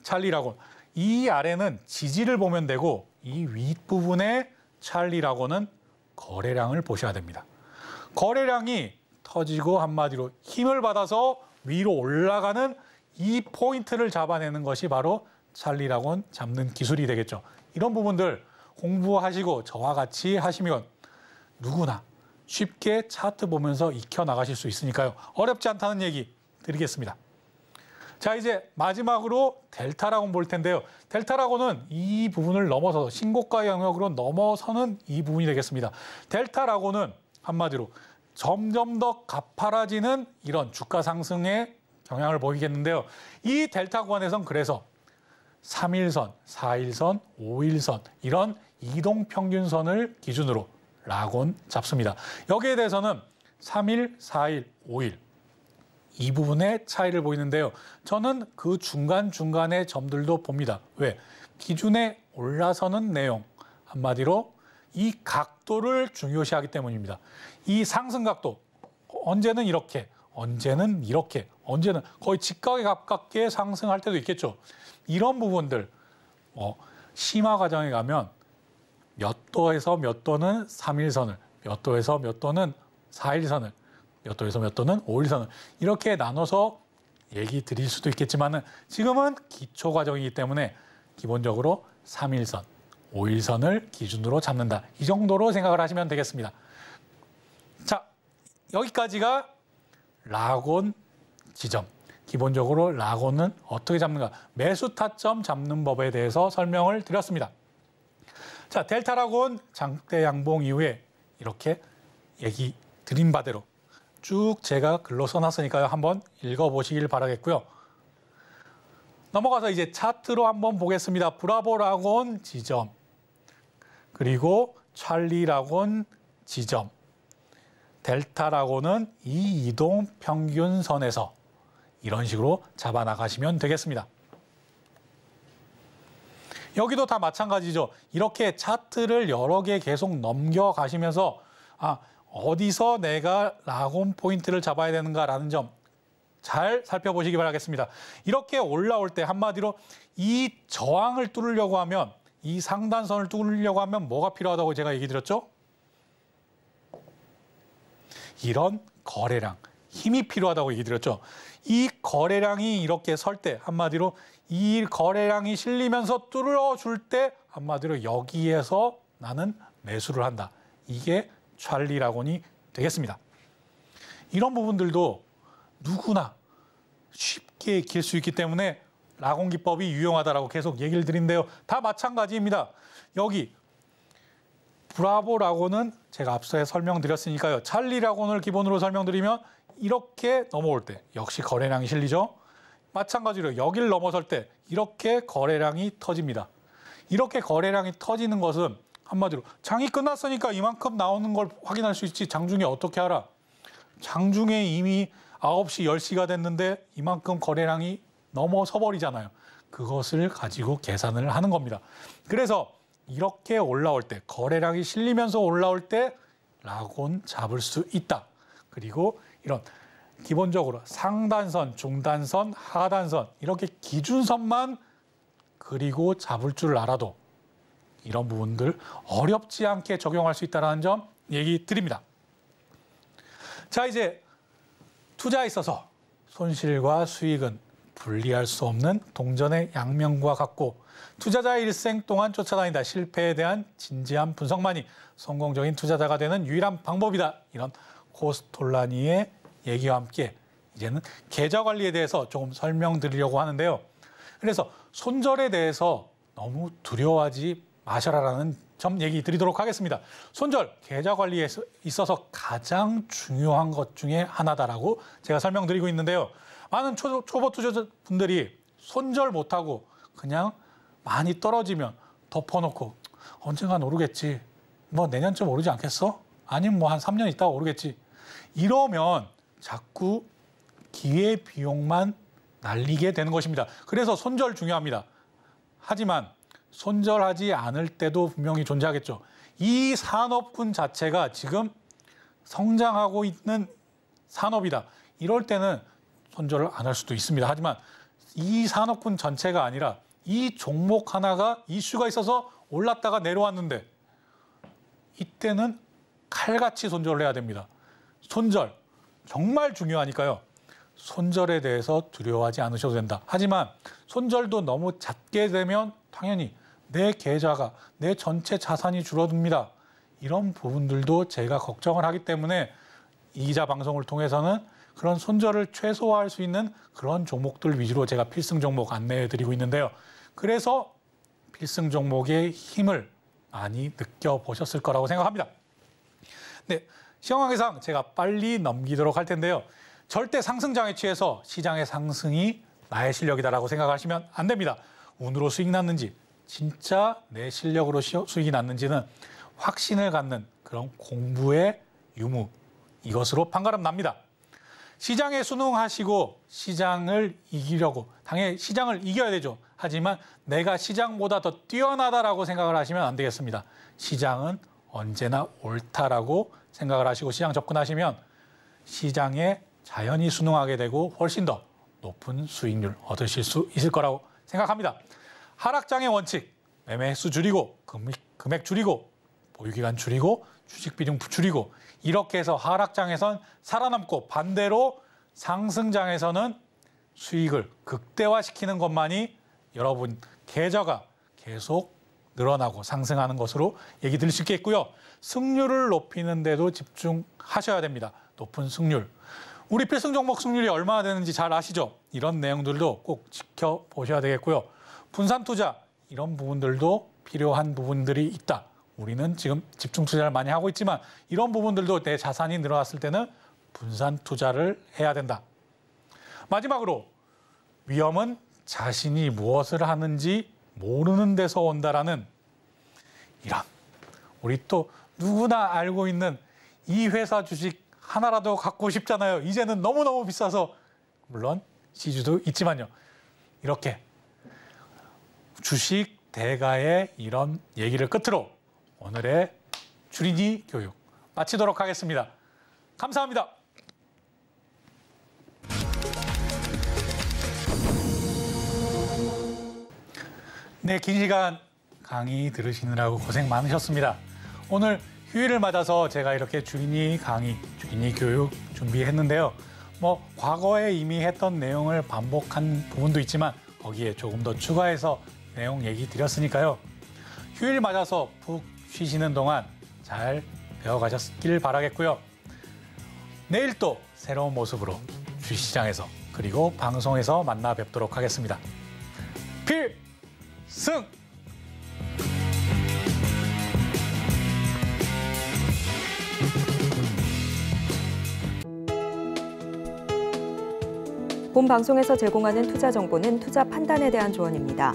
찰리라고. 이 아래는 지지를 보면 되고 이 윗부분에 찰리라고는 거래량을 보셔야 됩니다. 거래량이 터지고 한마디로 힘을 받아서 위로 올라가는 이 포인트를 잡아내는 것이 바로 찰리라곤 잡는 기술이 되겠죠. 이런 부분들 공부하시고 저와 같이 하시면 누구나 쉽게 차트 보면서 익혀 나가실 수 있으니까요. 어렵지 않다는 얘기 드리겠습니다. 자, 이제 마지막으로 델타라고 볼 텐데요. 델타라고는 이 부분을 넘어서 신고가 영역으로 넘어서는 이 부분이 되겠습니다. 델타라고는 한마디로 점점 더 가파라지는 이런 주가 상승의 영향을 보이겠는데요. 이 델타 구간에선 그래서 3일선, 4일선, 5일선 이런 이동 평균선을 기준으로 라곤 잡습니다. 여기에 대해서는 3일, 4일, 5일 이 부분의 차이를 보이는데요. 저는 그 중간중간의 점들도 봅니다. 왜? 기준에 올라서는 내용, 한마디로 이 각도를 중요시하기 때문입니다. 이 상승 각도, 언제는 이렇게, 언제는 이렇게, 언제는 거의 직각에 가깝게 상승할 때도 있겠죠. 이런 부분들, 뭐 심화 과정에 가면 몇 도에서 몇 도는 3일선을몇 도에서 몇 도는 4일선을 몇 도에서 몇 도는 5일선을 이렇게 나눠서 얘기 드릴 수도 있겠지만 은 지금은 기초 과정이기 때문에 기본적으로 3일선, 5일선을 기준으로 잡는다. 이 정도로 생각을 하시면 되겠습니다. 자, 여기까지가 라곤 지점. 기본적으로 라곤은 어떻게 잡는가. 매수 타점 잡는 법에 대해서 설명을 드렸습니다. 자, 델타 라곤 장대 양봉 이후에 이렇게 얘기 드린 바대로 쭉 제가 글로 써놨으니까요. 한번 읽어보시길 바라겠고요. 넘어가서 이제 차트로 한번 보겠습니다. 브라보라곤 지점, 그리고 찰리라곤 지점, 델타라곤은이 이동 평균선에서 이런 식으로 잡아나가시면 되겠습니다. 여기도 다 마찬가지죠. 이렇게 차트를 여러 개 계속 넘겨가시면서 아 어디서 내가 라곤 포인트를 잡아야 되는가라는 점 잘 살펴보시기 바라겠습니다. 이렇게 올라올 때 한마디로 이 저항을 뚫으려고 하면 이 상단선을 뚫으려고 하면 뭐가 필요하다고 제가 얘기 드렸죠? 이런 거래량, 힘이 필요하다고 얘기 드렸죠. 이 거래량이 이렇게 설 때 한마디로 이 거래량이 실리면서 뚫어줄 때 한마디로 여기에서 나는 매수를 한다. 이게 찰리라곤이 되겠습니다. 이런 부분들도 누구나 쉽게 익힐 수 있기 때문에 라곤 기법이 유용하다라고 계속 얘기를 드린데요. 다 마찬가지입니다. 여기 브라보 라곤은 제가 앞서에 설명드렸으니까요. 찰리 라곤을 기본으로 설명드리면 이렇게 넘어올 때 역시 거래량이 실리죠. 마찬가지로 여기를 넘어설 때 이렇게 거래량이 터집니다. 이렇게 거래량이 터지는 것은 한마디로 장이 끝났으니까 이만큼 나오는 걸 확인할 수 있지 장중에 어떻게 알아? 장중에 이미 9시, 10시가 됐는데 이만큼 거래량이 넘어서 버리잖아요. 그것을 가지고 계산을 하는 겁니다. 그래서 이렇게 올라올 때, 거래량이 실리면서 올라올 때 라곤 잡을 수 있다. 그리고 이런 기본적으로 상단선, 중단선, 하단선 이렇게 기준선만 그리고 잡을 줄 알아도 이런 부분들 어렵지 않게 적용할 수 있다는 점 얘기 드립니다. 자, 이제 투자에 있어서 손실과 수익은 분리할 수 없는 동전의 양면과 같고 투자자의 일생 동안 쫓아다니다 실패에 대한 진지한 분석만이 성공적인 투자자가 되는 유일한 방법이다. 이런 코스톨라니의 얘기와 함께 이제는 계좌 관리에 대해서 조금 설명드리려고 하는데요. 그래서 손절에 대해서 너무 두려워하지 마셔라라는 점 얘기 드리도록 하겠습니다. 손절 계좌 관리에 있어서 가장 중요한 것 중에 하나다라고 제가 설명드리고 있는데요. 많은 초, 초보 투자자분들이 손절 못하고 그냥 많이 떨어지면 덮어놓고 언젠간 오르겠지. 뭐 내년쯤 오르지 않겠어? 아니면 뭐 한 3년 있다가 오르겠지. 이러면 자꾸 기회 비용만 날리게 되는 것입니다. 그래서 손절 중요합니다. 하지만 손절하지 않을 때도 분명히 존재하겠죠. 이 산업군 자체가 지금 성장하고 있는 산업이다. 이럴 때는 손절을 안 할 수도 있습니다. 하지만 이 산업군 전체가 아니라 이 종목 하나가 이슈가 있어서 올랐다가 내려왔는데 이때는 칼같이 손절을 해야 됩니다. 손절 정말 중요하니까요. 손절에 대해서 두려워하지 않으셔도 된다. 하지만 손절도 너무 작게 되면 당연히 내 계좌가 내 전체 자산이 줄어듭니다. 이런 부분들도 제가 걱정을 하기 때문에 이자 방송을 통해서는 그런 손절을 최소화할 수 있는 그런 종목들 위주로 제가 필승 종목 안내해 드리고 있는데요. 그래서 필승 종목의 힘을 많이 느껴보셨을 거라고 생각합니다. 네, 시황황의상 제가 빨리 넘기도록 할 텐데요. 절대 상승장에 취해서 시장의 상승이 나의 실력이다라고 생각하시면 안 됩니다. 운으로 수익 났는지 진짜 내 실력으로 수익이 났는지는 확신을 갖는 그런 공부의 유무 이것으로 판가름 납니다. 시장에 순응하시고 시장을 이기려고 당연히 시장을 이겨야 되죠. 하지만 내가 시장보다 더 뛰어나다라고 생각을 하시면 안 되겠습니다. 시장은 언제나 옳다라고 생각을 하시고 시장 접근하시면 시장에 자연히 순응하게 되고 훨씬 더 높은 수익률 얻으실 수 있을 거라고 생각합니다. 하락장의 원칙, 매매수 횟 줄이고 금액, 금액 줄이고 보유기간 줄이고 주식 비중 줄이고 이렇게 해서 하락장에선 살아남고 반대로 상승장에서는 수익을 극대화시키는 것만이 여러분 계좌가 계속 늘어나고 상승하는 것으로 얘기 드릴 수 있겠고요. 승률을 높이는 데도 집중하셔야 됩니다. 높은 승률. 우리 필승 종목 승률이 얼마나 되는지 잘 아시죠? 이런 내용들도 꼭 지켜보셔야 되겠고요. 분산 투자 이런 부분들도 필요한 부분들이 있다. 우리는 지금 집중 투자를 많이 하고 있지만 이런 부분들도 내 자산이 늘어났을 때는 분산 투자를 해야 된다. 마지막으로 위험은 자신이 무엇을 하는지 모르는 데서 온다라는 이런 우리 또 누구나 알고 있는 이 회사 주식 하나라도 갖고 싶잖아요. 이제는 너무너무 비싸서 물론 시주도 있지만요. 이렇게 주식 대가의 이런 얘기를 끝으로 오늘의 주린이 교육 마치도록 하겠습니다. 감사합니다. 네, 긴 시간 강의 들으시느라고 고생 많으셨습니다. 오늘 휴일을 맞아서 제가 이렇게 주인이 강의, 주인이 교육 준비했는데요. 뭐 과거에 이미 했던 내용을 반복한 부분도 있지만 거기에 조금 더 추가해서 내용 얘기 드렸으니까요. 휴일 맞아서 푹 쉬시는 동안 잘 배워가셨길 바라겠고요. 내일 또 새로운 모습으로 주시장에서 그리고 방송에서 만나 뵙도록 하겠습니다. 필승! 본 방송에서 제공하는 투자 정보는 투자 판단에 대한 조언입니다.